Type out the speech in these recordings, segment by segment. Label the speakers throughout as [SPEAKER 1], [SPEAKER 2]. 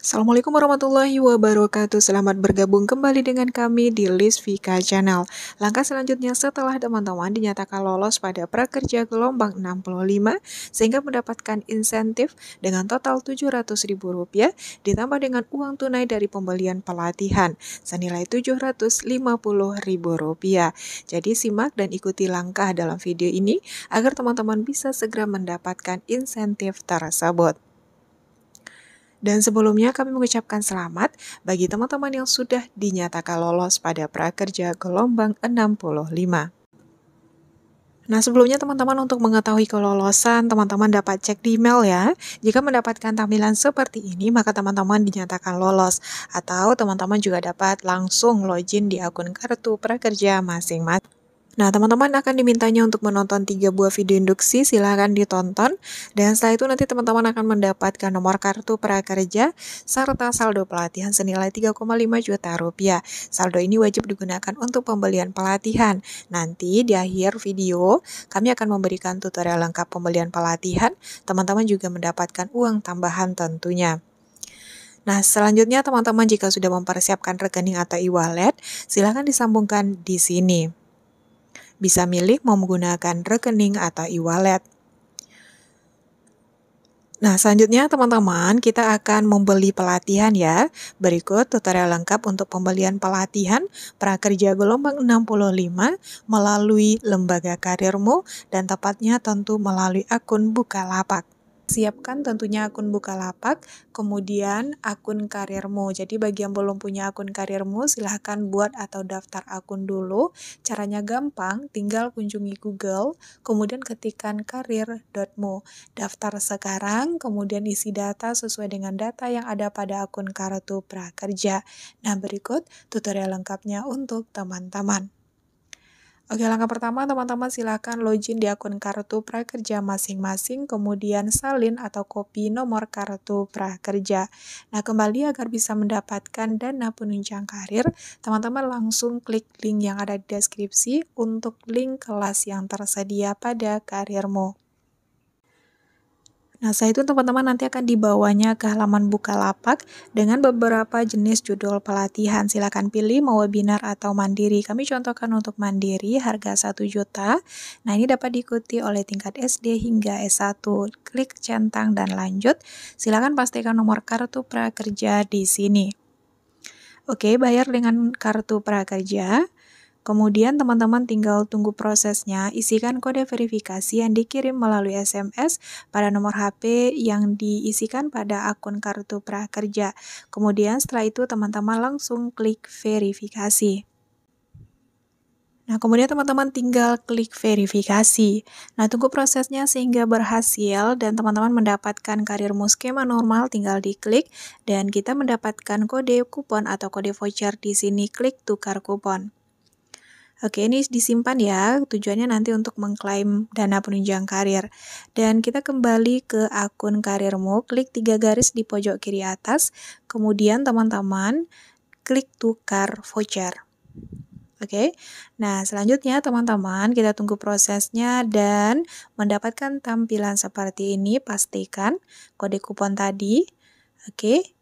[SPEAKER 1] Assalamualaikum warahmatullahi wabarakatuh. Selamat bergabung kembali dengan kami di List Vika Channel. Langkah selanjutnya setelah teman-teman dinyatakan lolos pada prakerja gelombang 65 sehingga mendapatkan insentif dengan total Rp700.000 ditambah dengan uang tunai dari pembelian pelatihan senilai Rp750.000. Jadi simak dan ikuti langkah dalam video ini agar teman-teman bisa segera mendapatkan insentif tersebut. Dan sebelumnya kami mengucapkan selamat bagi teman-teman yang sudah dinyatakan lolos pada prakerja gelombang 65. Nah, sebelumnya teman-teman untuk mengetahui kelolosan, teman-teman dapat cek di email ya. Jika mendapatkan tampilan seperti ini, maka teman-teman dinyatakan lolos. Atau teman-teman juga dapat langsung login di akun kartu prakerja masing-masing. Nah, teman-teman akan dimintanya untuk menonton 3 buah video induksi, silahkan ditonton. Dan setelah itu nanti teman-teman akan mendapatkan nomor kartu prakerja serta saldo pelatihan senilai 3,5 juta rupiah. Saldo ini wajib digunakan untuk pembelian pelatihan. Nanti di akhir video, kami akan memberikan tutorial lengkap pembelian pelatihan. Teman-teman juga mendapatkan uang tambahan tentunya. Nah, selanjutnya teman-teman jika sudah mempersiapkan rekening atau e-wallet, silahkan disambungkan di sini bisa milik mau menggunakan rekening atau e-wallet. Nah, selanjutnya teman-teman, kita akan membeli pelatihan ya. Berikut tutorial lengkap untuk pembelian pelatihan prakerja gelombang 65 melalui lembaga karirmu dan tepatnya tentu melalui akun Bukalapak siapkan tentunya akun Bukalapak, kemudian akun karirmu. Jadi bagi yang belum punya akun karirmu, silahkan buat atau daftar akun dulu. Caranya gampang, tinggal kunjungi Google, kemudian ketikkan karir.mu. Daftar sekarang, kemudian isi data sesuai dengan data yang ada pada akun Kartu Prakerja. Nah berikut tutorial lengkapnya untuk teman-teman. Oke, langkah pertama teman-teman silahkan login di akun kartu prakerja masing-masing, kemudian salin atau copy nomor kartu prakerja. Nah, kembali agar bisa mendapatkan dana penunjang karir, teman-teman langsung klik link yang ada di deskripsi untuk link kelas yang tersedia pada karirmu. Nah, saya itu teman-teman nanti akan dibawanya ke halaman buka lapak dengan beberapa jenis judul pelatihan. Silakan pilih mau webinar atau mandiri. Kami contohkan untuk mandiri harga 1 juta. Nah, ini dapat diikuti oleh tingkat SD hingga S1. Klik centang dan lanjut. Silakan pastikan nomor kartu prakerja di sini. Oke, bayar dengan kartu prakerja. Kemudian teman-teman tinggal tunggu prosesnya, isikan kode verifikasi yang dikirim melalui SMS pada nomor HP yang diisikan pada akun kartu prakerja. Kemudian setelah itu teman-teman langsung klik verifikasi. Nah, kemudian teman-teman tinggal klik verifikasi. Nah, tunggu prosesnya sehingga berhasil dan teman-teman mendapatkan karirmu skema normal tinggal diklik dan kita mendapatkan kode kupon atau kode voucher di sini klik tukar kupon. Oke, ini disimpan ya. Tujuannya nanti untuk mengklaim dana penunjang karir. Dan kita kembali ke akun karirmu, klik tiga garis di pojok kiri atas. Kemudian teman-teman klik tukar voucher. Oke, nah selanjutnya teman-teman kita tunggu prosesnya dan mendapatkan tampilan seperti ini pastikan kode kupon tadi. Oke,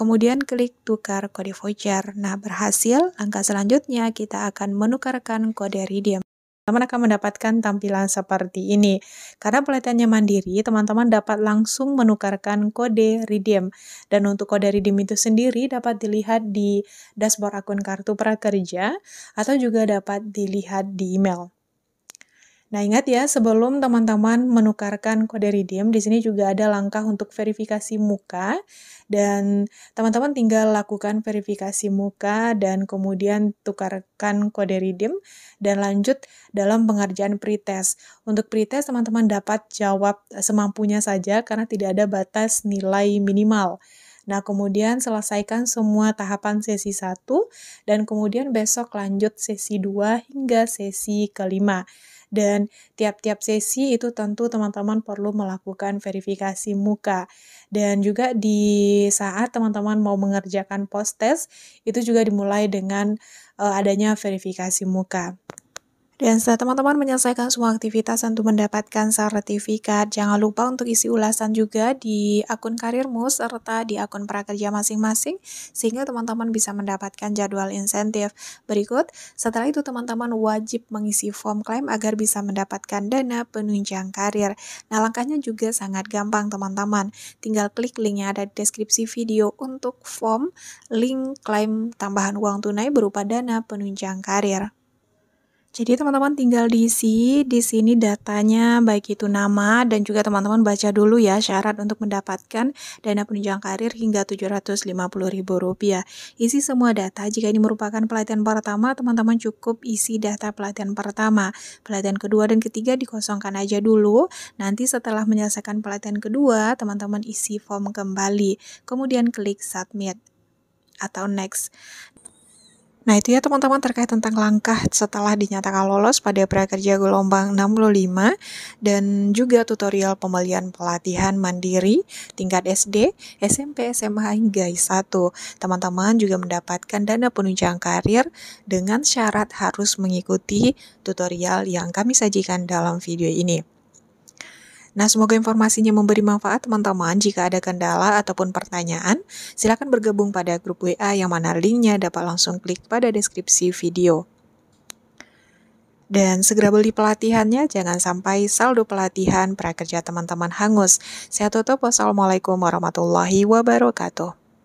[SPEAKER 1] Kemudian klik tukar kode voucher. Nah, berhasil. Langkah selanjutnya kita akan menukarkan kode redeem teman-teman akan mendapatkan tampilan seperti ini. Karena pelatihannya mandiri, teman-teman dapat langsung menukarkan kode redeem. Dan untuk kode redeem itu sendiri dapat dilihat di dashboard akun kartu prakerja atau juga dapat dilihat di email. Nah, ingat ya, sebelum teman-teman menukarkan kode redeem, di sini juga ada langkah untuk verifikasi muka dan teman-teman tinggal lakukan verifikasi muka dan kemudian tukarkan kode redeem dan lanjut dalam pengerjaan pretest. Untuk pretest teman-teman dapat jawab semampunya saja karena tidak ada batas nilai minimal. Nah, kemudian selesaikan semua tahapan sesi 1 dan kemudian besok lanjut sesi 2 hingga sesi kelima. Dan tiap-tiap sesi itu tentu teman-teman perlu melakukan verifikasi muka. Dan juga di saat teman-teman mau mengerjakan post test, itu juga dimulai dengan eh, adanya verifikasi muka. Dan setelah teman-teman menyelesaikan semua aktivitas untuk mendapatkan sertifikat, jangan lupa untuk isi ulasan juga di akun karirmu serta di akun prakerja masing-masing sehingga teman-teman bisa mendapatkan jadwal insentif. Berikut, setelah itu teman-teman wajib mengisi form klaim agar bisa mendapatkan dana penunjang karir. Nah, langkahnya juga sangat gampang teman-teman. Tinggal klik link yang ada di deskripsi video untuk form link klaim tambahan uang tunai berupa dana penunjang karir. Jadi teman-teman tinggal diisi di sini datanya baik itu nama dan juga teman-teman baca dulu ya syarat untuk mendapatkan dana penunjang karir hingga Rp750.000. Isi semua data. Jika ini merupakan pelatihan pertama, teman-teman cukup isi data pelatihan pertama. Pelatihan kedua dan ketiga dikosongkan aja dulu. Nanti setelah menyelesaikan pelatihan kedua, teman-teman isi form kembali. Kemudian klik submit atau next. Nah itu ya teman-teman terkait tentang langkah setelah dinyatakan lolos pada prakerja gelombang 65 dan juga tutorial pembelian pelatihan mandiri tingkat SD, SMP, SMA hingga S1. Teman-teman juga mendapatkan dana penunjang karir dengan syarat harus mengikuti tutorial yang kami sajikan dalam video ini. Nah, semoga informasinya memberi manfaat teman-teman. Jika ada kendala ataupun pertanyaan, silakan bergabung pada grup WA yang mana linknya dapat langsung klik pada deskripsi video. Dan segera beli pelatihannya, jangan sampai saldo pelatihan prakerja teman-teman hangus. Saya tutup, wassalamualaikum warahmatullahi wabarakatuh.